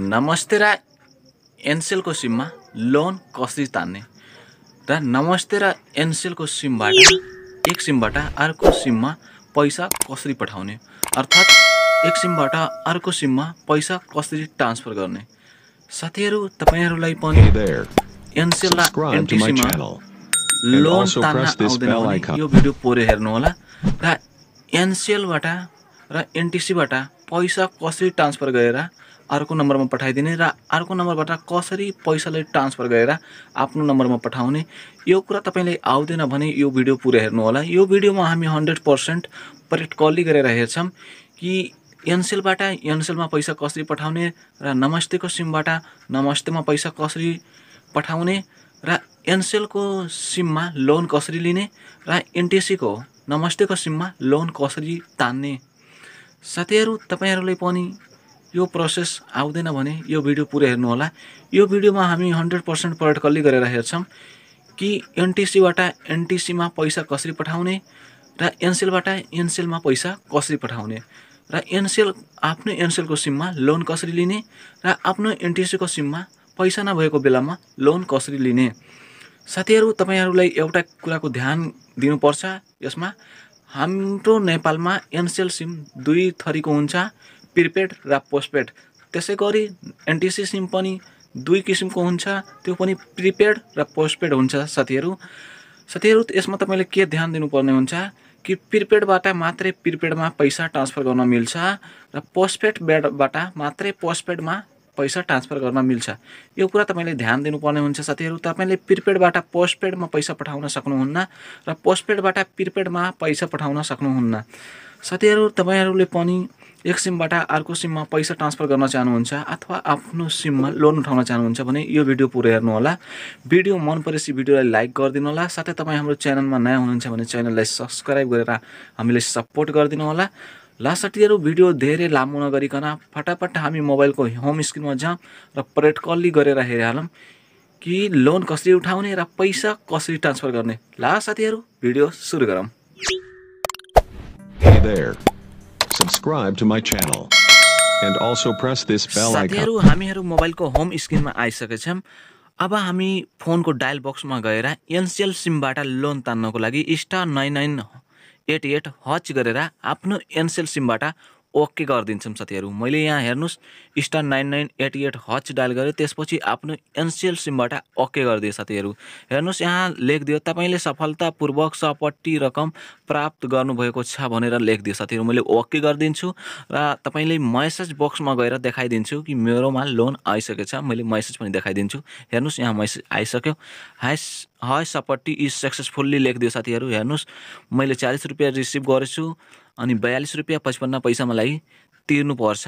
नमस्ते र एनसेलको सिममा लोन कसरी तान्ने र नमस्ते र एनसेलको सिमबाट एक सिमबाट अर्को सिममा पैसा कसरी पठाउने अर्थात् एक सिमबाट अर्को सिममा पैसा कसरी ट्रान्सफर गर्ने साथीहरू तपाईँहरूलाई पनि एनसेल र एनटिसीमा लोन तान्न आउँदैन यो भिडियो पुरै हेर्नुहोला र एनसेलबाट र एनटिसीबाट पैसा कसरी ट्रान्सफर गरेर अर्को नम्बरमा पठाइदिने र अर्को नम्बरबाट कसरी पैसालाई ट्रान्सफर गरेर आफ्नो नम्बरमा पठाउने यो कुरा तपाईँले आउँदैन भने यो भिडियो पुरै होला यो भिडियोमा हामी हन्ड्रेड पर्सेन्ट प्रयाक्टिकल्ली गरेर हेर्छौँ कि एनसेलबाट एनसेलमा पैसा कसरी पठाउने र नमस्तेको सिमबाट नमस्तेमा पैसा कसरी पठाउने र एनसेलको सिममा लोन कसरी लिने र एनटिएसीको नमस्तेको सिममा लोन कसरी तान्ने साथीहरू तपाईँहरूले पनि यो प्रोसेस आउँदैन भने यो भिडियो पुरै हेर्नुहोला यो भिडियोमा हामी हन्ड्रेड पर्सेन्ट पोलिटिकल्ली गरेर हेर्छौँ कि एनटिसीबाट एनटिसीमा पैसा कसरी पठाउने र एनसेलबाट एनसेलमा पैसा कसरी पठाउने र एनसेल आफ्नो एनसेलको सिममा लोन कसरी लिने र आफ्नो एनटिसीको सिममा पैसा नभएको बेलामा लोन कसरी लिने साथीहरू तपाईँहरूलाई एउटा कुराको ध्यान दिनुपर्छ यसमा हाम्रो नेपालमा एनसेल सिम दुई थरीको हुन्छ प्रिपेड र पोस्टपेड त्यसै गरी एनटिसी सिम पनि दुई किसिमको हुन्छ त्यो पनि प्रिपेड र पोस्टपेड हुन्छ साथीहरू साथीहरू यसमा तपाईँले के ध्यान दिनुपर्ने हुन्छ कि प्रिपेडबाट मात्रै प्रिपेडमा पैसा ट्रान्सफर गर्न मिल्छ र पोस्टपेड पोस्टपेडबाट मात्रै पोस्टपेडमा पैसा ट्रान्सफर गर्न मिल्छ यो कुरा तपाईँले ध्यान दिनुपर्ने हुन्छ साथीहरू तपाईँले प्रिपेडबाट पोस्टपेडमा पैसा पठाउन सक्नुहुन्न र पोस्टपेडबाट प्रिपेडमा पैसा पठाउन सक्नुहुन्न साथीहरू तपाईँहरूले पनि एक सिमबाट अर्को सिममा पैसा ट्रान्सफर गर्न चाहनुहुन्छ अथवा आफ्नो सिममा लोन उठाउन चाहनुहुन्छ भने यो भिडियो पुरा हेर्नुहोला भिडियो मन परेपछि भिडियोलाई लाइक गरिदिनु होला साथै तपाईँ हाम्रो च्यानलमा नयाँ हुनुहुन्छ भने च्यानललाई सब्सक्राइब गरेर हामीले सपोर्ट गरिदिनु होला लासाटीहरू भिडियो धेरै लामो नगरिकन फटाफट हामी मोबाइलको होम स्क्रिनमा जाउँ र कल्ली गरेर हेरिहालौँ कि लोन कसरी उठाउने र पैसा कसरी ट्रान्सफर गर्ने ला साथीहरू भिडियो सुरु गरौँ subscribe to my channel. And also press this bell icon. हामीहरु मोबाइलको होम स्क्रिनमा आइ सकेछम अब हामी फोनको डायल बक्समा गएर एनसिएल सिमबाट लोन तान्नको लागि स्टार नाइन नाइन हच गरेर आफ्नो एनसिएल सिमबाट ओके गरिदिन्छौँ साथीहरू मैले यहाँ हेर्नुहोस् star nine nine eighty eight hash dial गरेँ त्यसपछि आफ्नो एनसिएल सिमबाट ओके गरिदिएँ साथीहरू हेर्नुहोस् यहाँ लेखिदियो तपाईँले सफलतापूर्वक सपट्टि रकम प्राप्त गर्नुभएको छ भनेर लेखिदियो साथीहरू मैले ओके गरिदिन्छु र तपाईँले मेसेज बक्समा गएर देखाइदिन्छु कि मेरोमा लोन आइसकेको छ मैले मेसेज पनि देखाइदिन्छु हेर्नुहोस् यहाँ मेसेज आइसक्यो हाइस हाई सपट्टि इज सक्सेसफुल्ली लेखिदियो साथीहरू हेर्नुहोस् मैले चालिस रुपियाँ रिसिभ गरेछु अनि बयालिस रुपियाँ पचपन्न पैसा मलाई तिर्नुपर्छ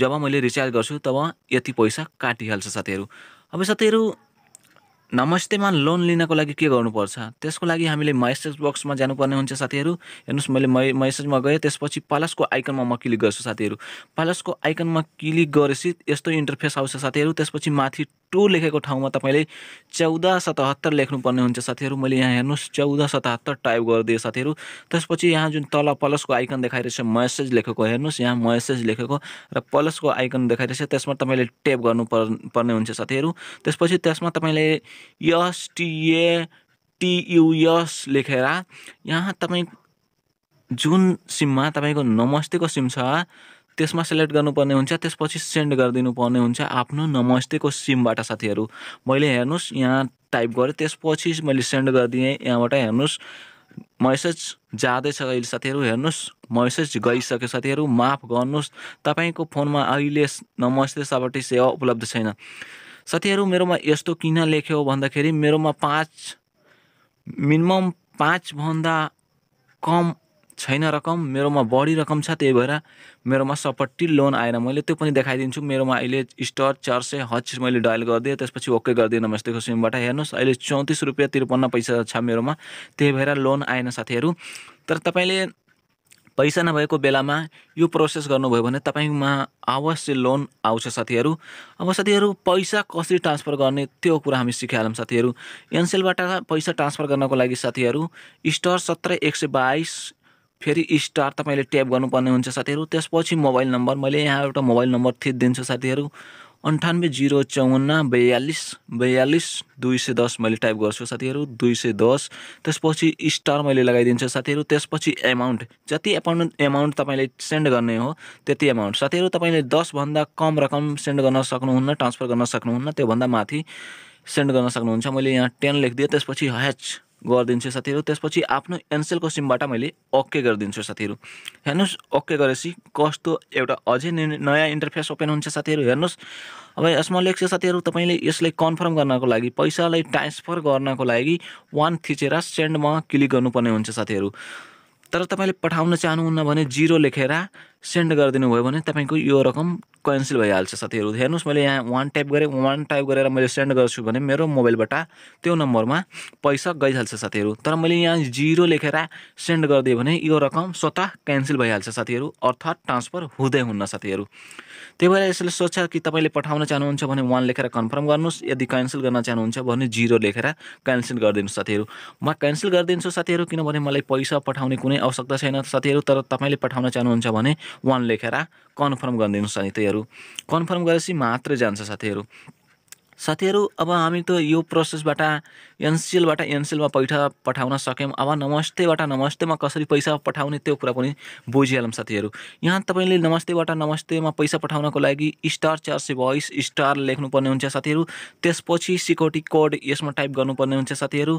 जब मैले रिचार्ज गर्छु तब यति पैसा काटिहाल्छ साथीहरू अब साथीहरू नमस्तेमा लोन लिनको लागि के गर्नुपर्छ त्यसको लागि हामीले मेसेज बक्समा जानुपर्ने हुन्छ साथीहरू हेर्नुहोस् मैले मै मेसेजमा गएँ त्यसपछि पालसको आइकनमा म क्लिक गर्छु साथीहरू पालसको आइकनमा क्लिक गरेपछि यस्तो इन्टरफेस आउँछ साथीहरू त्यसपछि माथि टू लेखेको ठाउँमा तपाईँले चौध सतहत्तर लेख्नुपर्ने हुन्छ साथीहरू मैले यहाँ हेर्नुहोस् चौध सतहत्तर टाइप गरिदिएँ साथीहरू त्यसपछि यहाँ जुन तल प्लसको आइकन देखाइरहेछ मेसेज लेखेको हेर्नुहोस् यहाँ मेसेज लेखेको र प्लसको आइकन देखाइरहेछ त्यसमा तपाईँले टेप गर्नु पर्ने हुन्छ साथीहरू त्यसपछि त्यसमा तपाईँले यस टिए टियुएस लेखेर यहाँ तपाईँ जुन सिममा तपाईँको नमस्तेको सिम छ त्यसमा सेलेक्ट गर्नुपर्ने हुन्छ त्यसपछि सेन्ड गरिदिनु पर्ने हुन्छ आफ्नो नमस्तेको सिमबाट साथीहरू मैले हेर्नुहोस् यहाँ टाइप गरेँ त्यसपछि मैले सेन्ड गरिदिएँ यहाँबाट हेर्नुहोस् मेसेज जाँदैछ अहिले साथीहरू हेर्नुहोस् मेसेज गइसक्यो साथीहरू माफ गर्नुहोस् तपाईँको फोनमा अहिले नमस्ते सापट्टि सेवा उपलब्ध छैन साथीहरू मेरोमा यस्तो किन लेख्यो भन्दाखेरि मेरोमा पाँच मिनिमम पाँचभन्दा कम छैन रकम मेरोमा बढी रकम छ त्यही भएर मेरोमा सपट्टी लोन आएन मैले त्यो पनि देखाइदिन्छु मेरोमा अहिले स्टर चार सय हचिस मैले डायल गरिदिएँ त्यसपछि ओके गरिदिएँ नमस्तेको सिमबाट हेर्नुहोस् अहिले चौतिस रुपियाँ त्रिपन्न पैसा छ मेरोमा त्यही भएर लोन आएन साथीहरू तर तपाईँले पैसा नभएको बेलामा यो प्रोसेस गर्नुभयो भने तपाईँमा अवश्य लोन आउँछ साथीहरू अब साथीहरू पैसा कसरी ट्रान्सफर गर्ने त्यो कुरा हामी सिकाइहालौँ साथीहरू एनसेलबाट पैसा ट्रान्सफर गर्नको लागि साथीहरू स्टर सत्र एक सय बाइस फेरि स्टार तपाईँले ट्याप गर्नुपर्ने हुन्छ साथीहरू त्यसपछि मोबाइल नम्बर मैले यहाँ एउटा मोबाइल नम्बर दिन्छु साथीहरू अन्ठानब्बे जिरो चौवन्न बयालिस बयालिस दुई सय दस मैले टाइप गर्छु साथीहरू दुई सय दस त्यसपछि स्टार मैले लगाइदिन्छु साथीहरू त्यसपछि एमाउन्ट जति एमाउन्ट एमाउन्ट तपाईँले सेन्ड गर्ने हो त्यति एमाउन्ट साथीहरू तपाईँले दसभन्दा कम रकम सेन्ड गर्न सक्नुहुन्न ट्रान्सफर गर्न सक्नुहुन्न त्योभन्दा माथि सेन्ड गर्न सक्नुहुन्छ मैले यहाँ टेन लेखिदिएँ त्यसपछि ह्याच गरिदिन्छु साथीहरू त्यसपछि आफ्नो एनसेलको सिमबाट मैले ओके गरिदिन्छु साथीहरू हेर्नुहोस् ओके गरेपछि कस्तो एउटा अझै नयाँ इन्टरफेस ओपन हुन्छ साथीहरू हेर्नुहोस् अब यसमा लेख्छ साथीहरू तपाईँले यसलाई कन्फर्म गर्नको लागि पैसालाई ट्रान्सफर गर्नको लागि वान थिचेर सेन्डमा क्लिक गर्नुपर्ने हुन्छ साथीहरू तर तपाईँले पठाउन चाहनुहुन्न भने जिरो लेखेर सेन्ड गरिदिनु भयो भने तपाईँको यो रकम क्यान्सल भइहाल्छ साथीहरू हेर्नुहोस् मैले यहाँ वान टाइप गरेँ वान टाइप गरेर मैले सेन्ड गर्छु भने मेरो मोबाइलबाट त्यो नम्बरमा पैसा गइहाल्छ साथीहरू तर मैले यहाँ जिरो लेखेर सेन्ड गरिदिएँ भने यो रकम स्वतः क्यान्सल भइहाल्छ साथीहरू अर्थात् ट्रान्सफर हुँदै हुन्न साथीहरू त्यही भएर यसले सोच्छ कि तपाईँले पठाउन चाहनुहुन्छ भने वान लेखेर कन्फर्म गर्नुहोस् यदि क्यान्सल गर्न चाहनुहुन्छ भने जिरो लेखेर क्यान्सल गरिदिनुहोस् साथीहरू म क्यान्सल गरिदिन्छु साथीहरू किनभने मलाई पैसा पठाउने कुनै आवश्यकता छैन साथीहरू तर तपाईँले पठाउन चाहनुहुन्छ भने वान लेखेर कन्फर्म गरिदिनुहोस् साथीहरू कन्फर्म गरेपछि मात्रै जान्छ साथीहरू साथीहरू अब हामी त यो प्रोसेसबाट एनसिएलबाट एनसिएलमा पैसा पठाउन सक्यौँ अब नमस्तेबाट नमस्तेमा कसरी पैसा पठाउने त्यो कुरा पनि बुझिहालौँ साथीहरू यहाँ तपाईँले नमस्तेबाट नमस्तेमा पैसा पठाउनको लागि स्टार चार सय भोइस स्टार लेख्नुपर्ने हुन्छ साथीहरू त्यसपछि सिक्युरिटी कोड यसमा टाइप गर्नुपर्ने हुन्छ साथीहरू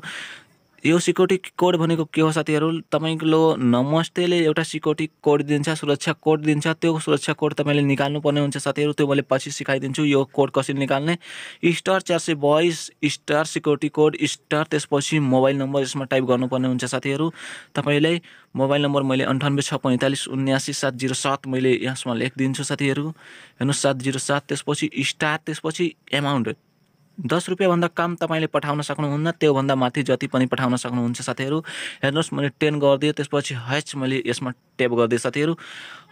यो सिक्युरिटी कोड भनेको के हो साथीहरू तपाईँको नमस्तेले एउटा सिक्युरिटी कोड दिन्छ सुरक्षा कोड दिन्छ त्यो सुरक्षा कोड तपाईँले निकाल्नुपर्ने हुन्छ साथीहरू त्यो मैले पछि सिकाइदिन्छु यो कोड कसरी निकाल्ने स्टार चार सय बाइस स्टार सिक्युरिटी कोड स्टार त्यसपछि मोबाइल नम्बर यसमा टाइप गर्नुपर्ने हुन्छ साथीहरू तपाईँलाई मोबाइल नम्बर मैले अन्ठानब्बे छ पैँतालिस उन्यासी सात जिरो सात मैले यसमा लेखिदिन्छु साथीहरू हेर्नुहोस् सात जिरो सात त्यसपछि स्टार त्यसपछि एमाउन्ट दस रुपियाँभन्दा कम तपाईँले पठाउन सक्नुहुन्न त्योभन्दा माथि जति पनि पठाउन सक्नुहुन्छ साथीहरू हेर्नुहोस् मैले टेन गरिदिएँ त्यसपछि हच मैले यसमा टेप गरिदिएँ साथीहरू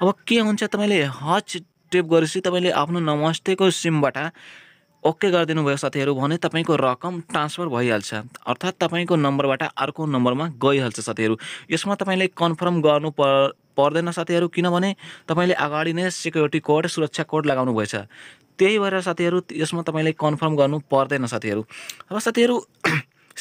अब के हुन्छ तपाईँले हच टेप गरेपछि तपाईँले आफ्नो नमस्तेको सिमबाट ओके गरिदिनु भयो साथीहरू भने तपाईँको रकम ट्रान्सफर भइहाल्छ अर्थात् तपाईँको नम्बरबाट अर्को नम्बरमा गइहाल्छ साथीहरू यसमा तपाईँले कन्फर्म गर्नु प पर्दैन साथीहरू किनभने तपाईँले अगाडि नै सिक्युरिटी कोड सुरक्षा कोड लगाउनु भएछ त्यही भएर साथीहरू यसमा तपाईँले कन्फर्म गर्नु पर्दैन साथीहरू अब साथीहरू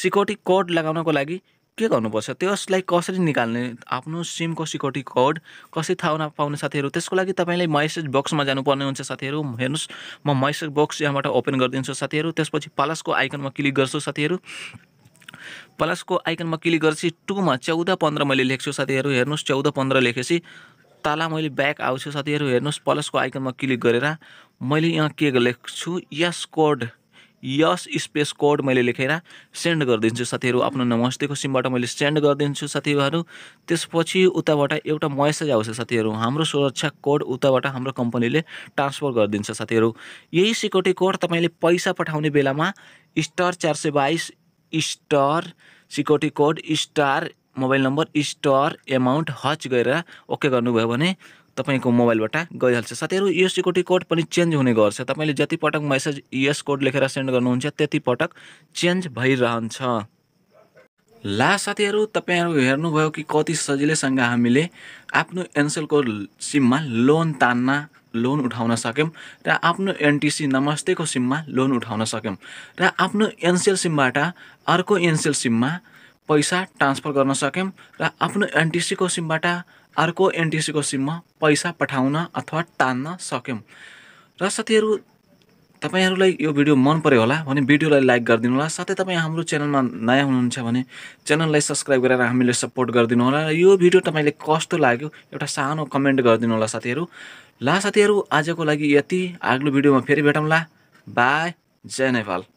सिक्युरिटी कोड लगाउनको लागि के गर्नुपर्छ त्यसलाई कसरी निकाल्ने आफ्नो सिमको सिक्योरिटी कोड कसरी थाहा हुन पाउने साथीहरू त्यसको लागि तपाईँले मेसेज बक्समा जानुपर्ने हुन्छ साथीहरू हेर्नुहोस् म मेसेज बक्स यहाँबाट ओपन गरिदिन्छु साथीहरू त्यसपछि प्लसको आइकनमा क्लिक गर्छु साथीहरू प्लसको आइकनमा क्लिक गरेपछि टुमा चौध पन्ध्र मैले लेख्छु साथीहरू हेर्नुहोस् चौध पन्ध्र लेखेपछि तल मैले ब्याक आउँछु साथीहरू हेर्नुहोस् प्लसको आइकनमा क्लिक गरेर मैले यहाँ के लेख्छु यस कोड यस स्पेस कोड मैले लेखेर सेन्ड गरिदिन्छु साथीहरू आफ्नो नमस्तेको सिमबाट मैले सेन्ड गरिदिन्छु साथीहरू त्यसपछि उताबाट एउटा मेसेज आउँछ साथीहरू हाम्रो सुरक्षा कोड उताबाट हाम्रो कम्पनीले ट्रान्सफर गरिदिन्छ साथीहरू यही सिक्युरिटी कोड तपाईँले पैसा पठाउने बेलामा स्टार चार सय बाइस star security code star mobile number star amount हच गरेर ओके गर्नुभयो भने तपाईँको मोबाइलबाट गइहाल्छ साथीहरू यो सिक्युरिटी कोड पनि चेन्ज हुने गर्छ तपाईँले जति पटक मेसेज यस कोड लेखेर सेन्ड गर्नुहुन्छ त्यति पटक चेन्ज भइरहन्छ ला साथीहरू तपाईँहरू हेर्नुभयो कि कति सजिलैसँग हामीले आफ्नो एनसेलको सिममा लोन तान्न लोन उठाउन सक्यौँ र आफ्नो एनटिसी नमस्तेको सिममा लोन उठाउन सक्यौँ र आफ्नो एनसेल सिमबाट अर्को एनसेल सिममा पैसा ट्रान्सफर गर्न सक्यौँ र आफ्नो एनटिसीको सिमबाट अर्को एनटिसीको सिममा पैसा पठाउन अथवा तान्न सक्यौँ र साथीहरू तपाईँहरूलाई यो भिडियो मन पऱ्यो होला भने भिडियोलाई लाइक गरिदिनु होला साथै तपाईँ हाम्रो च्यानलमा नयाँ हुनुहुन्छ भने च्यानललाई सब्सक्राइब गरेर हामीले सपोर्ट गरिदिनु होला र यो भिडियो तपाईँले कस्तो लाग्यो एउटा सानो कमेन्ट गरिदिनु होला साथीहरू ला साथीहरू आजको लागि यति आग्लो भिडियोमा फेरि भेटौँला बाई जय नेपाल